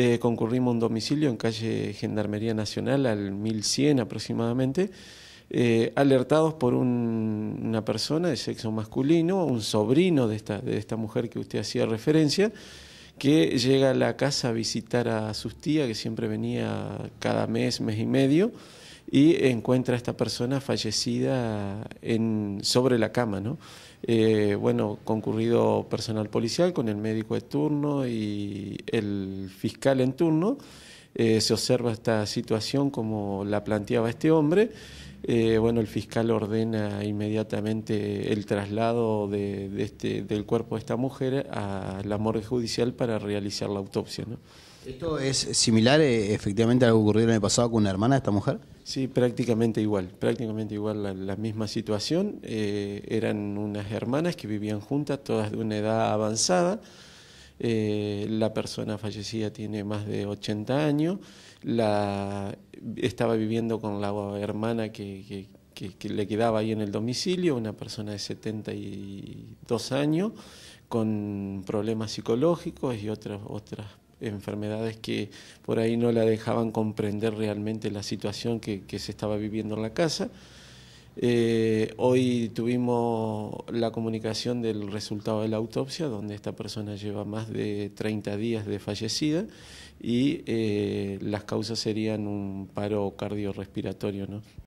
Eh, concurrimos a un domicilio en calle Gendarmería Nacional al 1100 aproximadamente, eh, alertados por una persona de sexo masculino, un sobrino de esta, de esta mujer que usted hacía referencia, que llega a la casa a visitar a sus tías, que siempre venía cada mes, mes y medio, y encuentra a esta persona fallecida sobre la cama, eh, bueno, concurrido personal policial con el médico de turno y el fiscal en turno, eh, se observa esta situación como la planteaba este hombre eh, bueno, el fiscal ordena inmediatamente el traslado de, este, del cuerpo de esta mujer a la morgue judicial para realizar la autopsia. ¿Esto es similar eh, efectivamente a lo que ocurrió en el pasado con una hermana de esta mujer? Sí, prácticamente igual, prácticamente igual la, misma situación. Eh, eran unas hermanas que vivían juntas, todas de una edad avanzada. Eh, la persona fallecida tiene más de 80 años, estaba viviendo con la hermana que, le quedaba ahí en el domicilio, una persona de 72 años, con problemas psicológicos y otras, enfermedades que por ahí no la dejaban comprender realmente la situación que se estaba viviendo en la casa. Eh, hoy tuvimos la comunicación del resultado de la autopsia, donde esta persona lleva más de 30 días de fallecida y eh, las causas serían un paro cardiorrespiratorio.